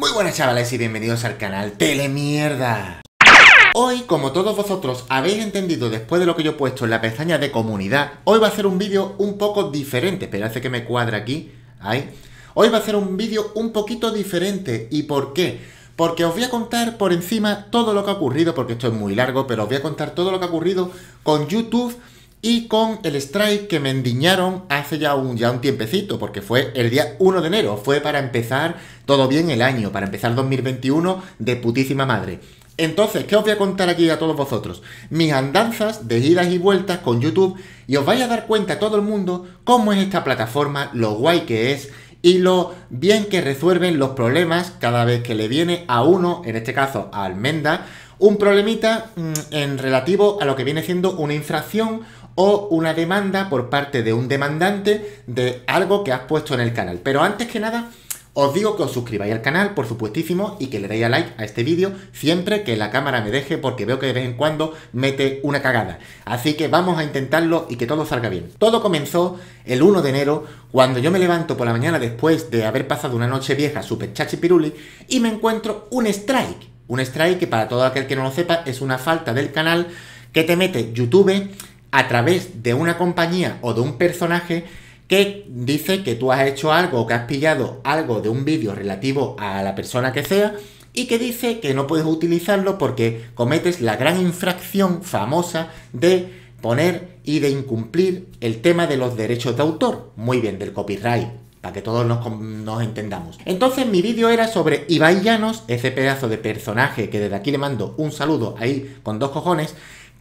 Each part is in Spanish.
Muy buenas chavales y bienvenidos al canal Telemierda. Hoy, como todos vosotros habéis entendido después de lo que yo he puesto en la pestaña de comunidad, hoy va a ser un vídeo un poco diferente, pero hace que me cuadre aquí, ahí. Hoy va a ser un vídeo un poquito diferente, ¿y por qué? Porque os voy a contar por encima todo lo que ha ocurrido, porque esto es muy largo, pero os voy a contar todo lo que ha ocurrido con YouTube y con el strike que me endiñaron hace ya un, ya un tiempecito, porque fue el día 1 de enero, fue para empezar todo bien el año, para empezar 2021 de putísima madre. Entonces, ¿qué os voy a contar aquí a todos vosotros? Mis andanzas de idas y vueltas con YouTube y os vais a dar cuenta a todo el mundo cómo es esta plataforma, lo guay que es y lo bien que resuelven los problemas cada vez que le viene a uno, en este caso a Almenda, un problemita mm, en relativo a lo que viene siendo una infracción o una demanda por parte de un demandante de algo que has puesto en el canal. Pero antes que nada, os digo que os suscribáis al canal, por supuestísimo, y que le deis a like a este vídeo siempre que la cámara me deje, porque veo que de vez en cuando mete una cagada. Así que vamos a intentarlo y que todo salga bien. Todo comenzó el 1 de enero, cuando yo me levanto por la mañana después de haber pasado una noche vieja super chachipiruli, y me encuentro un strike. Un strike que para todo aquel que no lo sepa es una falta del canal que te mete YouTube a través de una compañía o de un personaje que dice que tú has hecho algo o que has pillado algo de un vídeo relativo a la persona que sea y que dice que no puedes utilizarlo porque cometes la gran infracción famosa de poner y de incumplir el tema de los derechos de autor, muy bien, del copyright, para que todos nos, entendamos. Entonces mi vídeo era sobre Ibai Llanos, ese pedazo de personaje que desde aquí le mando un saludo ahí con dos cojones,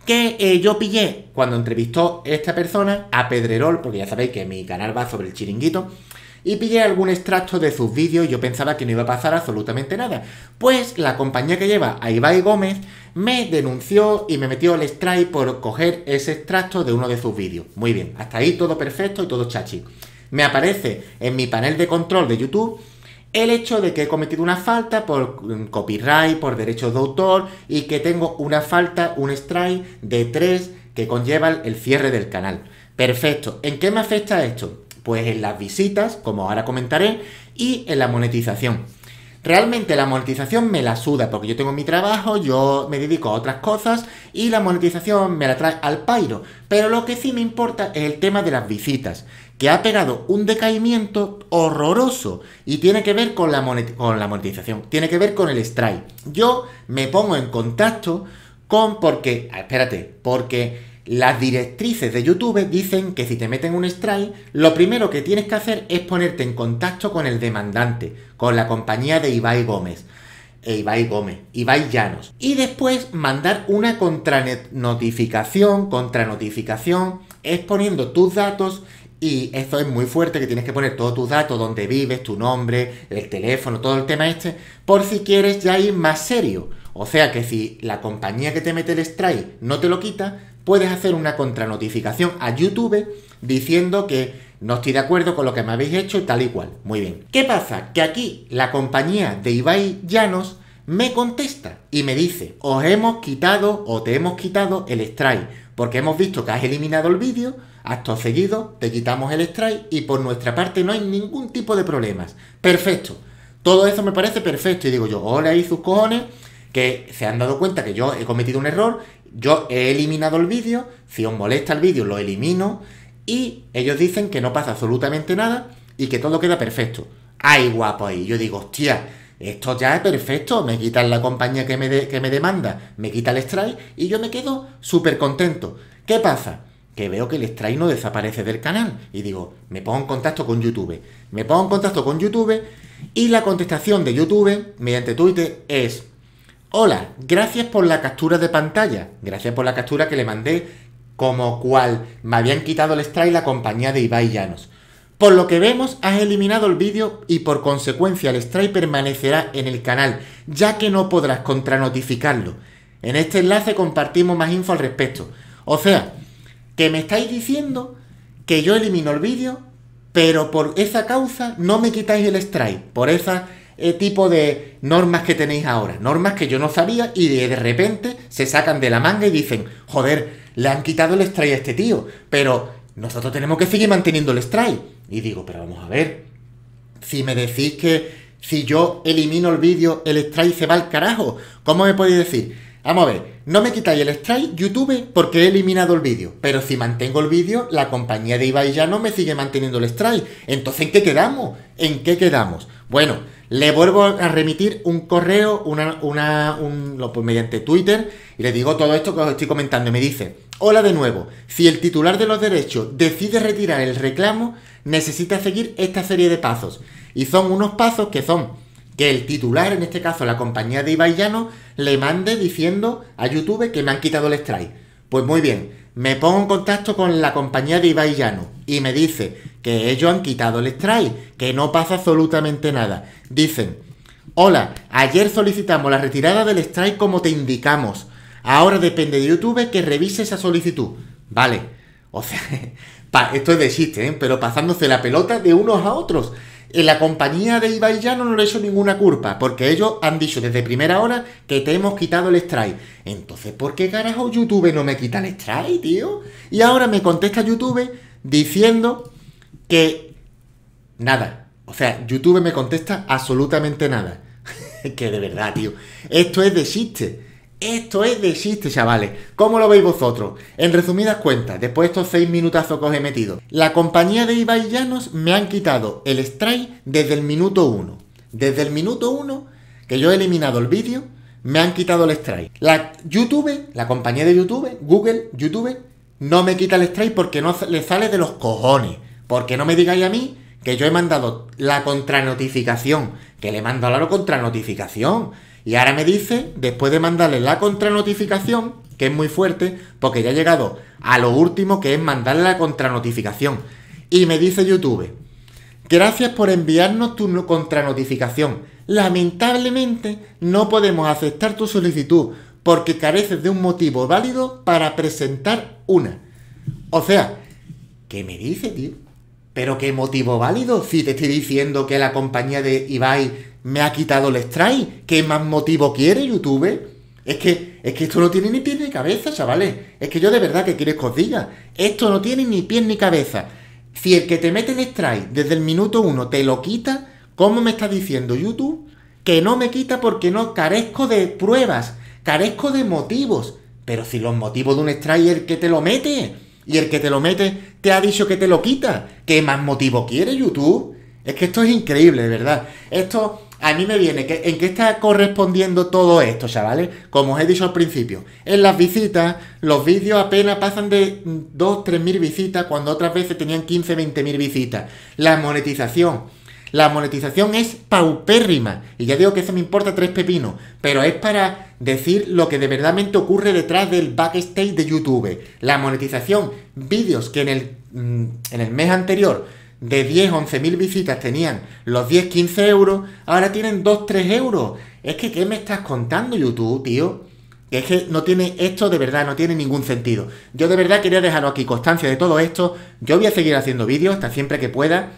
que eh, yo pillé cuando entrevistó esta persona a Pedrerol, porque ya sabéis que mi canal va sobre el chiringuito, y pillé algún extracto de sus vídeos y yo pensaba que no iba a pasar absolutamente nada. Pues la compañía que lleva a Ibai Gómez me denunció y me metió el strike por coger ese extracto de uno de sus vídeos. Muy bien, hasta ahí todo perfecto y todo chachi. Me aparece en mi panel de control de YouTube el hecho de que he cometido una falta por mm, copyright, por derechos de autor y que tengo una falta, un strike de 3 que conlleva el cierre del canal. Perfecto. ¿En qué me afecta esto? Pues en las visitas, como ahora comentaré, y en la monetización. Realmente la monetización me la suda porque yo tengo mi trabajo, yo me dedico a otras cosas y la monetización me la trae al pairo. Pero lo que sí me importa es el tema de las visitas, que ha pegado un decaimiento horroroso y tiene que ver con la, con la monetización, tiene que ver con el strike. Yo me pongo en contacto con porque, espérate, porque las directrices de YouTube dicen que si te meten un strike, lo primero que tienes que hacer es ponerte en contacto con el demandante, con la compañía de Ibai Gómez. E Ibai Gómez, Ibai Llanos. Y después mandar una contranotificación, contranotificación, exponiendo tus datos y esto es muy fuerte, que tienes que poner todos tus datos, dónde vives, tu nombre, el teléfono, todo el tema este, por si quieres ya ir más serio. O sea que si la compañía que te mete el strike no te lo quita, puedes hacer una contranotificación a YouTube diciendo que no estoy de acuerdo con lo que me habéis hecho y tal y cual. Muy bien. ¿Qué pasa? Que aquí la compañía de Ibai Llanos me contesta y me dice, os hemos quitado o te hemos quitado el strike, porque hemos visto que has eliminado el vídeo, acto seguido te quitamos el strike y por nuestra parte no hay ningún tipo de problemas. Perfecto. Todo eso me parece perfecto y digo yo, hola y sus cojones, que se han dado cuenta que yo he cometido un error, yo he eliminado el vídeo, si os molesta el vídeo lo elimino y ellos dicen que no pasa absolutamente nada y que todo queda perfecto. ¡Ay, guapo! ahí! yo digo, hostia, esto ya es perfecto, me quitan la compañía que me, demanda, me quita el strike y yo me quedo súper contento. ¿Qué pasa? Que veo que el strike no desaparece del canal y digo, me pongo en contacto con YouTube. Me pongo en contacto con YouTube y la contestación de YouTube mediante Twitter es, Hola, gracias por la captura de pantalla. Gracias por la captura que le mandé, como cual me habían quitado el strike la compañía de Ibai Llanos. Por lo que vemos, has eliminado el vídeo y por consecuencia el strike permanecerá en el canal, ya que no podrás contranotificarlo. En este enlace compartimos más info al respecto. O sea, que me estáis diciendo que yo elimino el vídeo, pero por esa causa no me quitáis el strike. Por esa eh, tipo de normas que tenéis ahora, normas que yo no sabía y de, repente se sacan de la manga y dicen, joder, le han quitado el strike a este tío, pero nosotros tenemos que seguir manteniendo el strike. Y digo, pero vamos a ver, si me decís que si yo elimino el vídeo, el strike se va al carajo, ¿cómo me podéis decir? Vamos a ver, no me quitáis el strike YouTube porque he eliminado el vídeo. Pero si mantengo el vídeo, la compañía de Ibai ya no me sigue manteniendo el strike. Entonces, ¿en qué quedamos? ¿En qué quedamos? Bueno, le vuelvo a remitir un correo, una, un, pues, mediante Twitter, y le digo todo esto que os estoy comentando. Y me dice, hola de nuevo, si el titular de los derechos decide retirar el reclamo, necesita seguir esta serie de pasos. Y son unos pasos que son que el titular, en este caso la compañía de Llanos, le mande diciendo a YouTube que me han quitado el strike. Pues muy bien, me pongo en contacto con la compañía de Llanos y me dice que ellos han quitado el strike, que no pasa absolutamente nada. Dicen, hola, ayer solicitamos la retirada del strike como te indicamos. Ahora depende de YouTube que revise esa solicitud. Vale, o sea, esto es de chiste, ¿eh? pero pasándose la pelota de unos a otros. En la compañía de Ibai ya no le hecho ninguna culpa, porque ellos han dicho desde primera hora que te hemos quitado el strike. Entonces, ¿por qué carajo YouTube no me quita el strike, tío? Y ahora me contesta YouTube diciendo que nada. O sea, YouTube me contesta absolutamente nada. que de verdad, tío. Esto es de chiste. Esto es de chiste, chavales. ¿Cómo lo veis vosotros? En resumidas cuentas, después de estos 6 minutazos que os he metido, la compañía de Ibai Llanos me han quitado el strike desde el minuto 1. Desde el minuto 1, que yo he eliminado el vídeo, me han quitado el strike. La YouTube, la compañía de YouTube, Google, YouTube, no me quita el strike porque no le sale de los cojones. Porque no me digáis a mí que yo he mandado la contranotificación. Que le mando la contranotificación y ahora me dice, después de mandarle la contranotificación, que es muy fuerte, porque ya ha llegado a lo último que es mandarle la contranotificación. Y me dice YouTube, gracias por enviarnos tu contranotificación. Lamentablemente no podemos aceptar tu solicitud porque careces de un motivo válido para presentar una. O sea, ¿qué me dice, tío? ¿Pero qué motivo válido? Si te estoy diciendo que la compañía de Ibai me ha quitado el strike, ¿qué más motivo quiere YouTube? Es que, es que esto no tiene ni pies ni cabeza, chavales. Es que yo de verdad que quiero diga. Esto no tiene ni pies ni cabeza. Si el que te mete el strike desde el minuto uno te lo quita, ¿cómo me está diciendo YouTube? Que no me quita porque no carezco de pruebas, carezco de motivos. Pero si los motivos de un strike es el que te lo mete y el que te lo mete te ha dicho que te lo quita. ¿Qué más motivo quiere YouTube? Es que esto es increíble, de verdad. Esto a mí me viene, ¿en qué está correspondiendo todo esto, chavales? Como os he dicho al principio, en las visitas, los vídeos apenas pasan de 2, 3.000 mil visitas, cuando otras veces tenían 15, 20 mil visitas. La monetización la monetización es paupérrima. Y ya digo que eso me importa tres pepinos. Pero es para decir lo que de me ocurre detrás del backstage de YouTube. La monetización, vídeos que en el, mm, en el mes anterior de 10, 11 mil visitas tenían los 10, 15 euros, ahora tienen 2, 3 euros. Es que, ¿qué me estás contando YouTube, tío? Es que no tiene esto de verdad, no tiene ningún sentido. Yo de verdad quería dejarlo aquí constancia de todo esto. Yo voy a seguir haciendo vídeos hasta siempre que pueda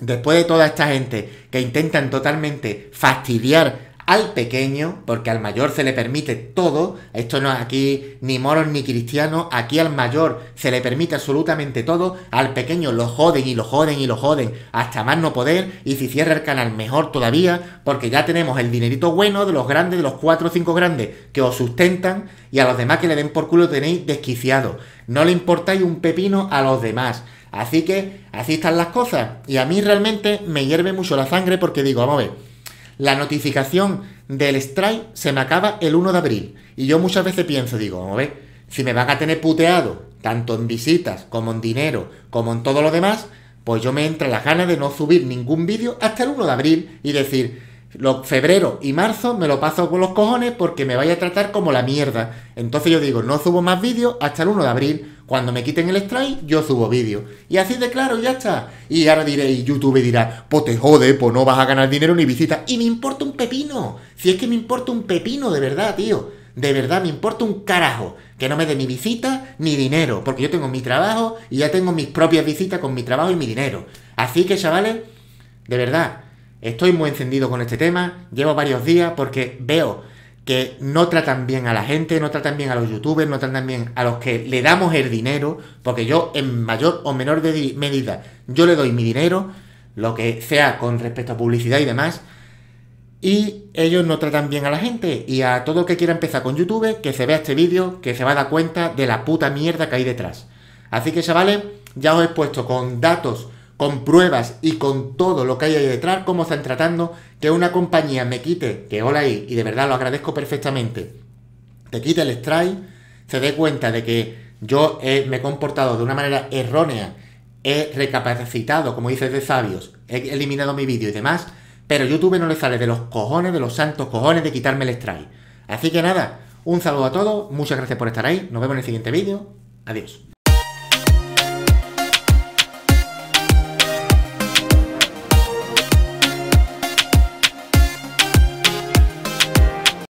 después de toda esta gente que intentan totalmente fastidiar al pequeño, porque al mayor se le permite todo, esto no es aquí ni moros ni cristianos, aquí al mayor se le permite absolutamente todo, al pequeño lo joden y lo joden y lo joden hasta más no poder, y si cierra el canal mejor todavía, porque ya tenemos el dinerito bueno de los grandes, de los cuatro o cinco grandes que os sustentan, y a los demás que le den por culo tenéis desquiciado, no le importáis un pepino a los demás. Así que así están las cosas. Y a mí realmente me hierve mucho la sangre porque digo, vamos a ver, la notificación del strike se me acaba el 1 de abril. Y yo muchas veces pienso, digo, vamos a ver, si me van a tener puteado, tanto en visitas como en dinero, como en todo lo demás, pues yo me entra la gana de no subir ningún vídeo hasta el 1 de abril y decir, lo, febrero y marzo me lo paso con los cojones porque me vaya a tratar como la mierda. Entonces yo digo, no subo más vídeos hasta el 1 de abril. Cuando me quiten el strike, yo subo vídeos. Y así de claro, ya está. Y ahora diréis, YouTube dirá, pues te jode, pues no vas a ganar dinero ni visitas. Y me importa un pepino. Si es que me importa un pepino, de verdad, tío. De verdad, me importa un carajo. Que no me dé ni visita ni dinero. Porque yo tengo mi trabajo y ya tengo mis propias visitas con mi trabajo y mi dinero. Así que, chavales, de verdad Estoy muy encendido con este tema, llevo varios días porque veo que no tratan bien a la gente, no tratan bien a los youtubers, no tratan bien a los que le damos el dinero, porque yo en mayor o menor medida, yo le doy mi dinero, lo que sea con respecto a publicidad y demás, y ellos no tratan bien a la gente, y a todo el que quiera empezar con YouTube, que se vea este vídeo, que se va a dar cuenta de la puta mierda que hay detrás. Así que chavales, ya os he puesto con datos con pruebas y con todo lo que hay ahí detrás, cómo están tratando que una compañía me quite, que hola ahí, y de verdad lo agradezco perfectamente, te quite el strike, se dé cuenta de que yo me he comportado de una manera errónea, he recapacitado, como dices de sabios, he eliminado mi vídeo y demás, pero YouTube no le sale de los cojones, de los santos cojones de quitarme el strike. Así que nada, un saludo a todos, muchas gracias por estar ahí, nos vemos en el siguiente vídeo, adiós.